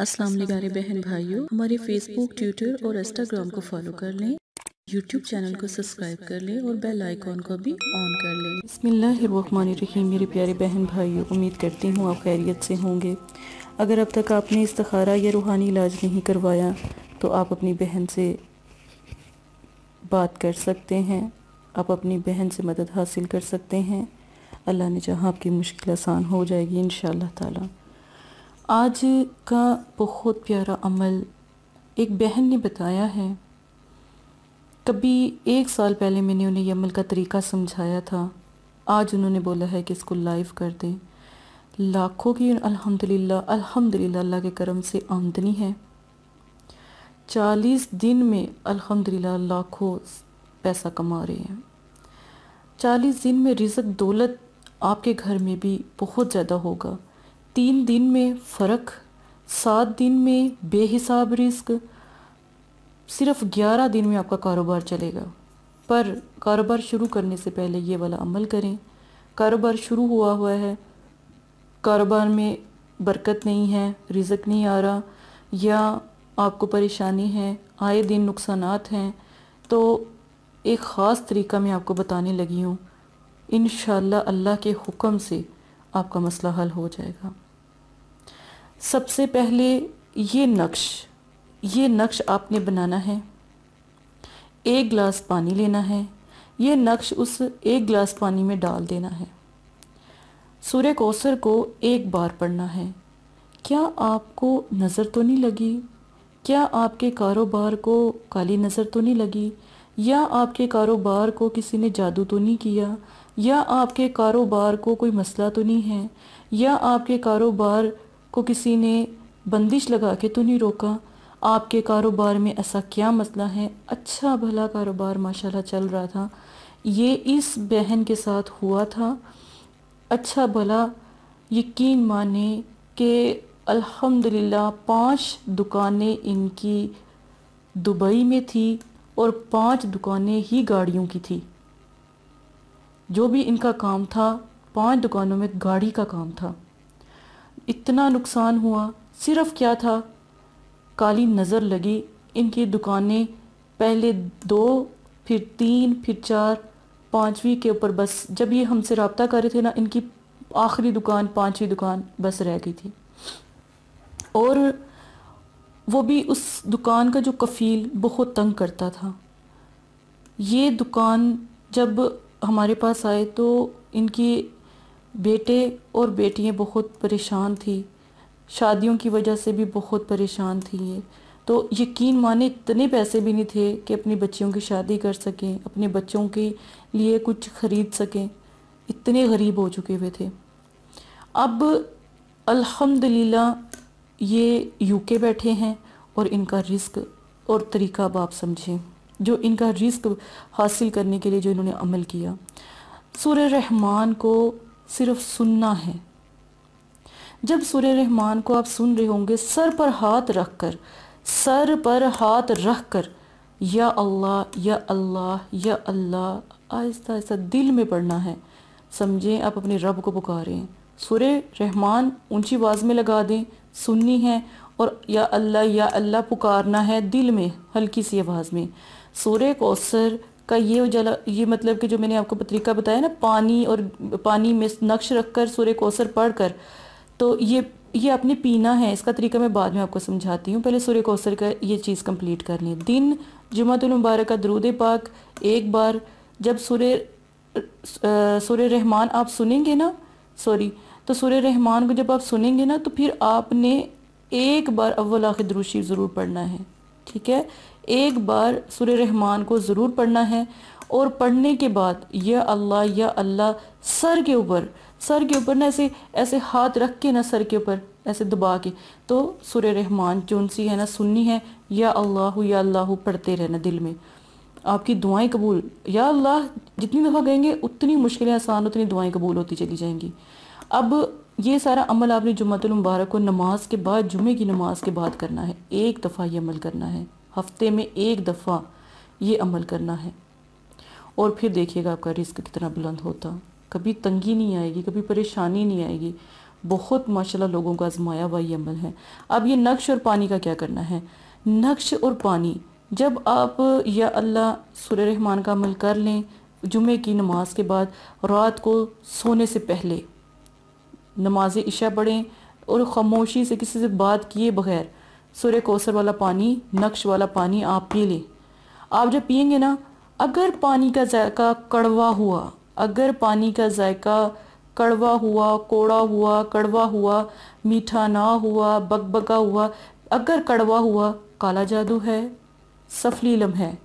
अस्सलाम प्यारे बहन भाइयों हमारे फेसबुक ट्विटर और इंस्टाग्राम को फॉलो कर लें यूट्यूब चैनल को सब्सक्राइब कर लें और बेल आइकॉन को भी ऑन कर लें रहीम मेरे प्यारे बहन भाइयों उम्मीद करती हूँ आप खैरियत से होंगे अगर अब तक आपने इस्तारा या रूहानी इलाज नहीं करवाया तो आप अपनी बहन से बात कर सकते हैं आप अपनी बहन से मदद हासिल कर सकते हैं अल्लाह ने चाहा आपकी मुश्किल आसान हो जाएगी इन ताला आज का बहुत प्यारा अमल एक बहन ने बताया है कभी एक साल पहले मैंने उन्हें यह अमल का तरीका समझाया था आज उन्होंने बोला है कि इसको लाइव कर दें लाखों की अल्हम्दुलिल्लाह अल्हम्दुलिल्लाह अल्लाह के करम से आमदनी है चालीस दिन में अल्हम्दुलिल्लाह लाखों पैसा कमा रहे हैं चालीस दिन में रिजक दौलत आपके घर में भी बहुत ज़्यादा होगा तीन दिन में फ़र्क सात दिन में बेहिसाब रिस्क सिर्फ ग्यारह दिन में आपका कारोबार चलेगा पर कारोबार शुरू करने से पहले ये वाला अमल करें कारोबार शुरू हुआ हुआ है कारोबार में बरकत नहीं है रिजक नहीं आ रहा या आपको परेशानी है आए दिन नुकसान हैं तो एक ख़ास तरीका मैं आपको बताने लगी हूँ इन अल्लाह के हुक्म से आपका मसला हल हो जाएगा सबसे पहले ये नक्श ये नक्श आपने बनाना है एक गिलास पानी लेना है ये नक्श उस एक गिलास पानी में डाल देना है सूर्य कौसर को एक बार पढ़ना है क्या आपको नज़र तो नहीं लगी क्या आपके कारोबार को काली नज़र तो नहीं लगी या आपके कारोबार को किसी ने जादू तो नहीं किया या आपके कारोबार को कोई मसला तो नहीं है या आपके कारोबार को किसी ने बंदिश लगा के तो नहीं रोका आपके कारोबार में ऐसा क्या मसला है अच्छा भला कारोबार माशाल्लाह चल रहा था ये इस बहन के साथ हुआ था अच्छा भला यकीन माने कि अल्हम्दुलिल्लाह पांच दुकानें इनकी दुबई में थी और पांच दुकानें ही गाड़ियों की थी जो भी इनका काम था पांच दुकानों में गाड़ी का काम था इतना नुकसान हुआ सिर्फ क्या था काली नज़र लगी इनकी दुकानें पहले दो फिर तीन फिर चार पाँचवीं के ऊपर बस जब ये हमसे रबता कर रहे थे ना इनकी आखिरी दुकान पाँचवीं दुकान बस रह गई थी और वो भी उस दुकान का जो कफ़ील बहुत तंग करता था ये दुकान जब हमारे पास आए तो इनकी बेटे और बेटियां बहुत परेशान थी शादियों की वजह से भी बहुत परेशान थी ये तो यकीन माने इतने पैसे भी नहीं थे कि अपनी बच्चियों की शादी कर सकें अपने बच्चों के लिए कुछ ख़रीद सकें इतने गरीब हो चुके हुए थे अब अल्हम्दुलिल्लाह ये यूके बैठे हैं और इनका रिस्क और तरीका बाप समझें जो इनका रिस्क हासिल करने के लिए जो इन्होंने अमल किया सूर्य रहमान को सिर्फ सुनना है जब सूर्य रहमान को आप सुन रहे होंगे सर पर हाथ रख कर सर पर हाथ रख कर या अल्लाह या अल्लाह या अल्लाह आहिस्ता आहिस्ता दिल में पढ़ना है समझें आप अपने रब को पुकारें सूर्य रहमान ऊंची आवाज़ में लगा दें सुननी है और या अल्लाह या अल्लाह पुकारना है दिल में हल्की सी आवाज़ में सूर्य कौसर का ये जला ये मतलब कि जो मैंने आपको तरीका बताया ना पानी और पानी में नक्श रख कर सूर्य कोसर पढ़ कर तो ये ये आपने पीना है इसका तरीका मैं बाद में आपको समझाती हूँ पहले सूर्य कोसर का ये चीज़ कंप्लीट कर लें दिन मुबारक का दरूद पाक एक बार जब सूर्य सूर्य रहमान आप सुनेंगे ना सॉरी तो सूर्य रहमान को जब आप सुनेंगे ना तो फिर आपने एक बार अव्वल आखिर द्रूशी ज़रूर पढ़ना है ठीक है एक बार सुर रहमान को ज़रूर पढ़ना है और पढ़ने के बाद यह अल्लाह या अल्लाह सर के ऊपर सर के ऊपर ना ऐसे ऐसे हाथ रख के ना सर के ऊपर ऐसे दबा के तो सुर रहमान चुन सी है ना सुननी है या अल्लाह या अल्लाह पढ़ते रहना दिल में आपकी दुआएं कबूल या अल्लाह जितनी दफ़ा कहेंगे उतनी मुश्किलें आसान उतनी दुआएं कबूल होती चली जाएंगी अब ये सारा अमल आपने जुम्मतुल मुबारक को नमाज के बाद जुमे की नमाज के बाद करना है एक दफ़ा ये अमल करना है हफ्ते में एक दफ़ा ये अमल करना है और फिर देखिएगा आपका रिस्क कितना बुलंद होता कभी तंगी नहीं आएगी कभी परेशानी नहीं आएगी बहुत माशाल्लाह लोगों का आजमाया हुआ ये अमल है अब ये नक्श और पानी का क्या करना है नक्श और पानी जब आप या अल्लाह सुर रहमान का अमल कर लें जुमे की नमाज के बाद रात को सोने से पहले नमाज इशा पढ़ें और ख़ामोशी से किसी से बात किए बगैर सुर कोसर वाला पानी नक्श वाला पानी आप पी लें आप जब पियेंगे ना अगर पानी का जायका कड़वा हुआ अगर पानी का जायका कड़वा हुआ कोड़ा हुआ कड़वा हुआ मीठा ना हुआ बकबका हुआ अगर कड़वा हुआ काला जादू है सफलीलम है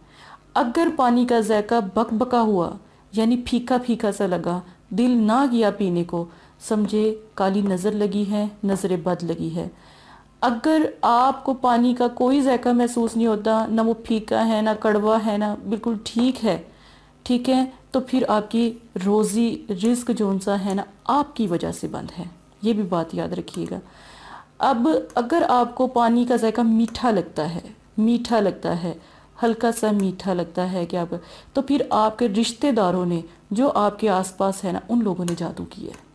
अगर पानी का जायका बकबका हुआ यानी फीका फीका सा लगा दिल ना गया पीने को समझे काली नज़र लगी है नज़र बद लगी है अगर आपको पानी का कोई जायका महसूस नहीं होता ना वो फीका है ना कड़वा है ना बिल्कुल ठीक है ठीक है तो फिर आपकी रोज़ी रिस्क जो सा है ना आपकी वजह से बंद है ये भी बात याद रखिएगा अब अगर आपको पानी का जायका मीठा लगता है मीठा लगता है हल्का सा मीठा लगता है कि आप तो फिर आपके रिश्तेदारों ने जो आपके आसपास है ना उन लोगों ने जादू किया है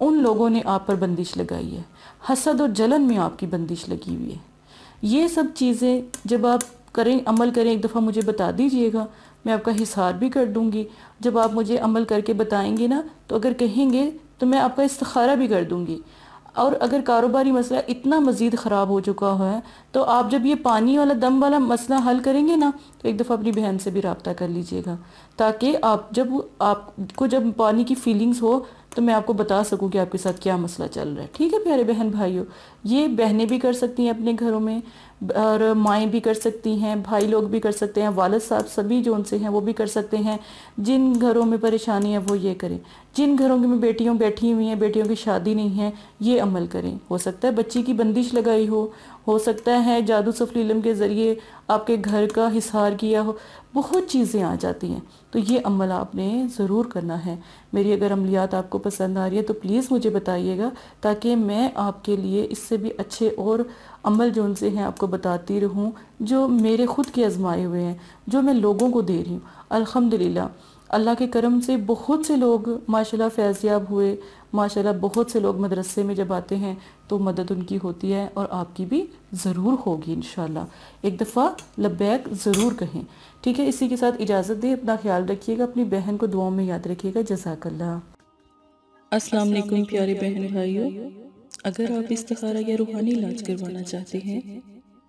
उन लोगों ने आप पर बंदिश लगाई है हसद और जलन में आपकी बंदिश लगी हुई है ये सब चीज़ें जब आप करें अमल करें एक दफ़ा मुझे बता दीजिएगा मैं आपका हिसार भी कर दूंगी जब आप मुझे अमल करके बताएंगे ना तो अगर कहेंगे तो मैं आपका इस्तारा भी कर दूंगी और अगर कारोबारी मसला इतना मज़ीद ख़राब हो चुका है तो आप जब ये पानी वाला दम वाला मसला हल करेंगे ना तो एक दफ़ा अपनी बहन से भी रबता कर लीजिएगा ताकि आप जब आपको जब पानी की फीलिंग्स हो तो मैं आपको बता सकूं कि आपके साथ क्या मसला चल रहा है ठीक है प्यारे बहन भाइयों ये बहनें भी कर सकती हैं अपने घरों में और माएँ भी कर सकती हैं भाई लोग भी कर सकते हैं वालद साहब सभी जो उनसे हैं वो भी कर सकते हैं जिन घरों में परेशानी है वो ये करें जिन घरों में बेटियों बैठी हुई हैं बेटियों की शादी नहीं है ये अमल करें हो सकता है बच्ची की बंदिश लगाई हो हो सकता है जादू सफलीलम के ज़रिए आपके घर का हिसार किया हो बहुत चीज़ें आ जाती हैं तो ये अमल आपने ज़रूर करना है मेरी अगर अमलियात आपको पसंद आ रही है तो प्लीज़ मुझे बताइएगा ताकि मैं आपके लिए इससे भी अच्छे और अमल जो उनसे हैं आपको बताती रहूँ जो मेरे ख़ुद के आजमाए हुए हैं जो मैं लोगों को दे रही हूँ अलहमदिल्ला अल्लाह के करम से बहुत से लोग माशाल्लाह फैज़याब हुए माशाल्लाह बहुत से लोग मदरसे में जब आते हैं तो मदद उनकी होती है और आपकी भी ज़रूर होगी इन एक दफ़ा लबैक ज़रूर कहें ठीक है इसी के साथ इजाज़त दें अपना ख्याल रखिएगा अपनी बहन को दुआओं में याद रखिएगा जजाकल्ला असलम प्यारे बहन भाइयों अगर आप इस तखारा या रूहानी इलाज करवाना चाहते हैं